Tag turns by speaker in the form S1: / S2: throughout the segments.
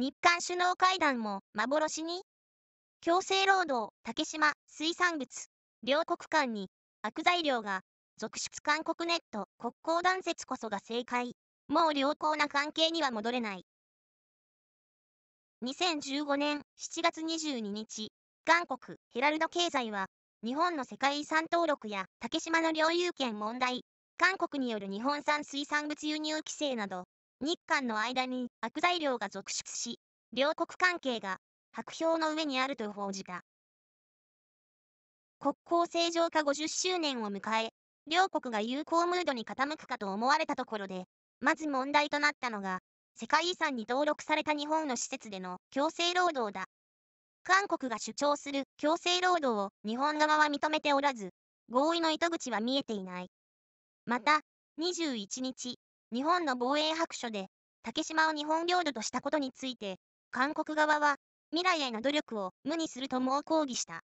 S1: 日韓首脳会談も幻に強制労働、竹島、水産物、両国間に悪材料が続出韓国ネット、国交断絶こそが正解。もう良好な関係には戻れない。2015年7月22日、韓国ヘラルド経済は、日本の世界遺産登録や竹島の領有権問題、韓国による日本産水産物輸入規制など、日韓の間に悪材料が続出し、両国関係が白氷の上にあると報じた。国交正常化50周年を迎え、両国が友好ムードに傾くかと思われたところで、まず問題となったのが、世界遺産に登録された日本の施設での強制労働だ。韓国が主張する強制労働を日本側は認めておらず、合意の糸口は見えていない。また、21日、日本の防衛白書で、竹島を日本領土としたことについて、韓国側は、未来への努力を無にすると猛抗議した。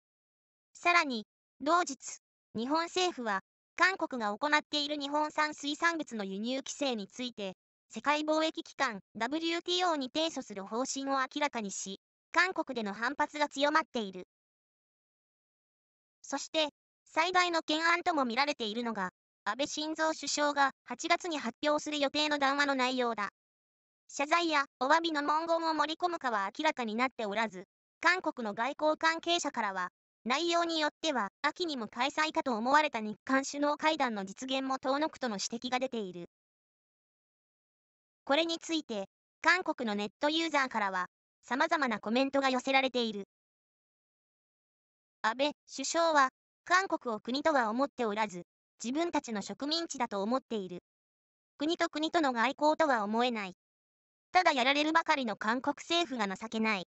S1: さらに、同日、日本政府は、韓国が行っている日本産水産物の輸入規制について、世界貿易機関 WTO に提訴する方針を明らかにし、韓国での反発が強まっている。そして、最大の懸案とも見られているのが、安倍晋三首相が8月に発表する予定の談話の内容だ。謝罪やお詫びの文言を盛り込むかは明らかになっておらず、韓国の外交関係者からは、内容によっては秋にも開催かと思われた日韓首脳会談の実現も遠のくとの指摘が出ている。これについて、韓国のネットユーザーからは、様々なコメントが寄せられている。安倍首相は、韓国を国とは思っておらず、自分たちの植民地だと思っている。国と国との外交とは思えない。ただやられるばかりの韓国政府が情けない。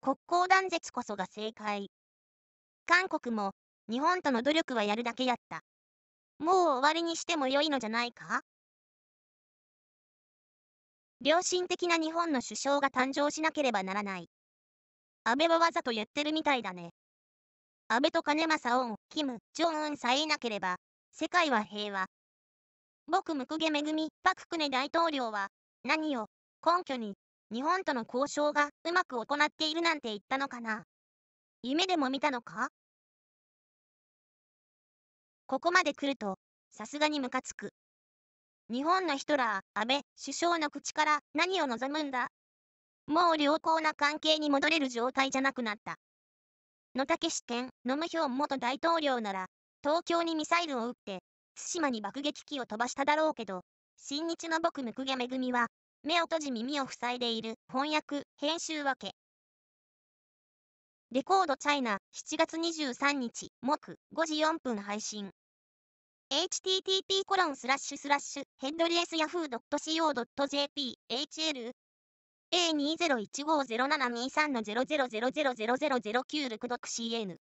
S1: 国交断絶こそが正解。韓国も日本との努力はやるだけやった。もう終わりにしても良いのじゃないか良心的な日本の首相が誕生しなければならない。安倍はわざと言ってるみたいだね。安倍と金正恩、キム、ジョンウンさえいなければ、世界は平和。僕ムクゲめぐみ、パククネ大統領は、何を、根拠に、日本との交渉がうまく行っているなんて言ったのかな夢でも見たのかここまで来ると、さすがにムカつく。日本のヒトラー、安倍、首相の口から何を望むんだもう良好な関係に戻れる状態じゃなくなった。野武支店、ノムヒョン元大統領なら、東京にミサイルを撃って、対馬に爆撃機を飛ばしただろうけど、新日の僕むくげめぐみは、目を閉じ耳を塞いでいる翻訳、編集わけ。レコードチャイナ7月23日木5時4分配信 http コロンスラッシュスラッシュヘッドリエスヤフー .co.jp hl a 2 0 1 5 0 7 2 3 0 0 0 0 0 0 9 6 6 c n